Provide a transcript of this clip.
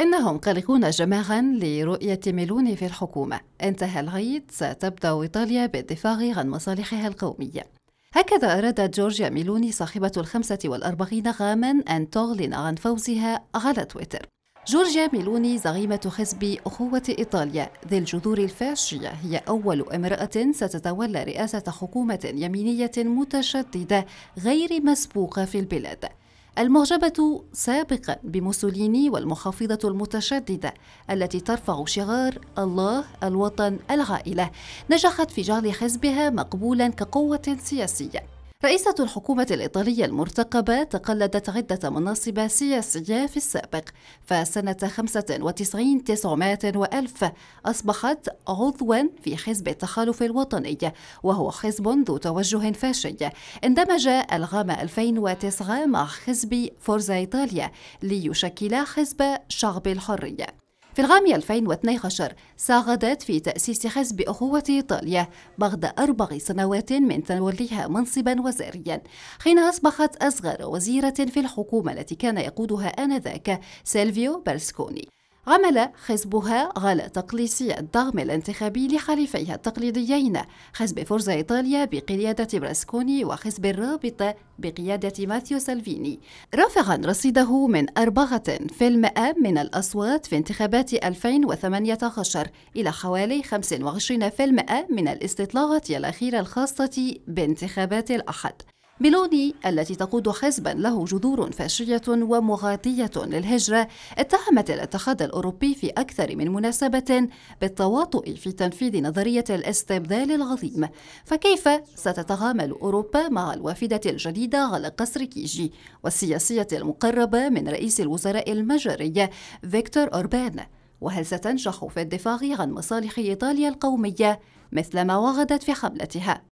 إنهم قلقون جماعا لرؤية ميلوني في الحكومة انتهى العيد ستبدأ إيطاليا بالدفاع عن مصالحها القومية هكذا أرادت جورجيا ميلوني صاحبة الخمسة والأربعين عاما أن تعلن عن فوزها على تويتر جورجيا ميلوني زعيمة حزب أخوة إيطاليا ذي الجذور الفاشية هي أول امرأة ستتولى رئاسة حكومة يمينية متشددة غير مسبوقة في البلاد المعجبة سابقا بموسوليني والمخافضة المتشددة التي ترفع شعار الله الوطن العائلة نجحت في جعل حزبها مقبولا كقوة سياسية رئيسة الحكومة الإيطالية المرتقبة تقلدت عدة مناصب سياسية في السابق فسنة 95 900 وألف أصبحت عضوا في حزب التحالف الوطني وهو حزب ذو توجه فاشي اندمج العام 2009 مع حزب فورزا إيطاليا ليشكل حزب شعب الحرية في العام 2012 ساعدت في تأسيس حزب أخوة إيطاليا بعد أربع سنوات من توليها منصبا وزاريا حين أصبحت أصغر وزيرة في الحكومة التي كان يقودها آنذاك سيلفيو بيرسكوني عمل حزبها على تقليص الدعم الانتخابي لحليفيها التقليديين حزب فرزا إيطاليا بقيادة براسكوني وحزب الرابطة بقيادة ماثيو سالفيني رافعا رصيده من 4% من الأصوات في انتخابات 2018 إلى حوالي 25% من الاستطلاعات الأخيرة الخاصة بانتخابات الأحد ميلوني التي تقود حزبا له جذور فاشية ومغاطية للهجرة اتهمت الاتحاد الأوروبي في أكثر من مناسبة بالتواطؤ في تنفيذ نظرية الاستبدال العظيم فكيف ستتعامل أوروبا مع الوافدة الجديدة على قصر كيجي والسياسية المقربة من رئيس الوزراء المجري فيكتور أوربان وهل ستنجح في الدفاع عن مصالح إيطاليا القومية مثل ما وعدت في حملتها